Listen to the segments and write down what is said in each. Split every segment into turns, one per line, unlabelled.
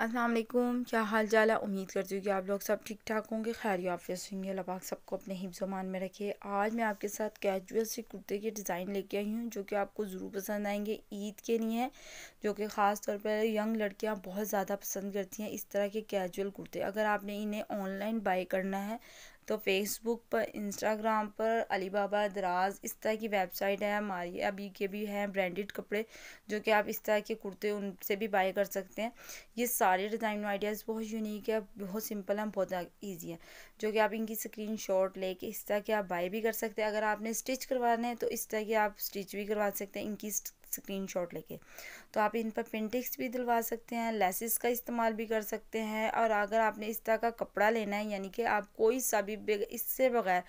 असलम क्या हाल चाल है उम्मीद करती हूँ कि आप लोग सब ठीक ठाक होंगे खैर ऑफिस होंगे अल्लाह पाक सबको अपने जमान में रखे आज मैं आपके साथ कैजुअल से कुर्ते के डिज़ाइन लेके आई हूँ जो कि आपको ज़रूर पसंद आएंगे ईद के लिए हैं जो कि ख़ास तौर पर यंग लड़कियाँ बहुत ज़्यादा पसंद करती हैं इस तरह के कैजुअल कुर्ते अगर आपने इन्हें ऑनलाइन बाई करना है तो फ़ेसबुक पर इंस्टाग्राम पर अलीबाबा दराज़ इस तरह की वेबसाइट है हमारी अभी के भी हैं ब्रांडेड कपड़े जो कि आप इस तरह के कुर्ते उनसे भी बाई कर सकते हैं ये सारे डिज़ाइन आइडियाज़ बहुत यूनिक है बहुत सिंपल है बहुत ईजी है जो कि आप इनकी स्क्रीन शॉट लेके इस तरह के आप बाई भी कर सकते हैं अगर आपने स्टिच करवाना है तो इस तरह की आप स्टिच भी करवा सकते हैं इनकी स्क्रीन शॉट लेके तो आप इन पर पेंटिक्स भी दिलवा सकते हैं लेसिस का इस्तेमाल भी कर सकते हैं और अगर आपने इस तरह का कपड़ा लेना है यानी कि आप कोई सा भी इससे बगैर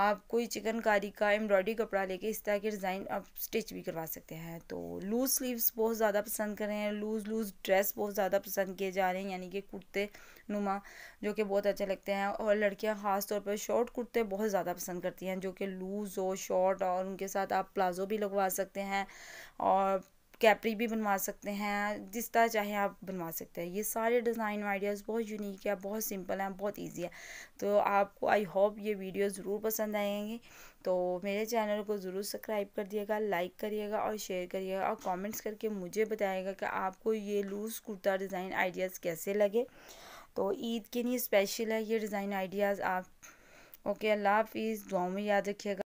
आप कोई चिकनकारी का एम्ब्रॉयडरी कपड़ा लेके इस तरह के डिज़ाइन आप स्टिच भी करवा सकते हैं तो लूज़ स्लीव्स बहुत ज़्यादा पसंद कर रहे हैं लूज़ लूज़ ड्रेस बहुत ज़्यादा पसंद किए जा रहे हैं यानी कि कुर्ते नुमा जो कि बहुत अच्छे लगते हैं और लड़कियां ख़ास तौर पर शॉर्ट कुर्ते बहुत ज़्यादा पसंद करती हैं जो कि लूज़ हो शॉर्ट और उनके साथ आप प्लाज़ो भी लगवा सकते हैं और कैपरी भी बनवा सकते हैं जिस तरह चाहे आप बनवा सकते हैं ये सारे डिज़ाइन आइडियाज़ बहुत यूनिक है बहुत सिंपल हैं बहुत इजी है तो आपको आई होप ये वीडियो ज़रूर पसंद आएंगे तो मेरे चैनल को ज़रूर सब्सक्राइब कर दिएगा लाइक करिएगा और शेयर करिएगा और कमेंट्स करके मुझे बताइएगा कि आपको ये लूज़ कुर्ता डिज़ाइन आइडियाज़ कैसे लगे तो ईद के लिए स्पेशल है ये डिज़ाइन आइडियाज़ आप ओके अल्लाह हाफिज़ दुआ में याद रखिएगा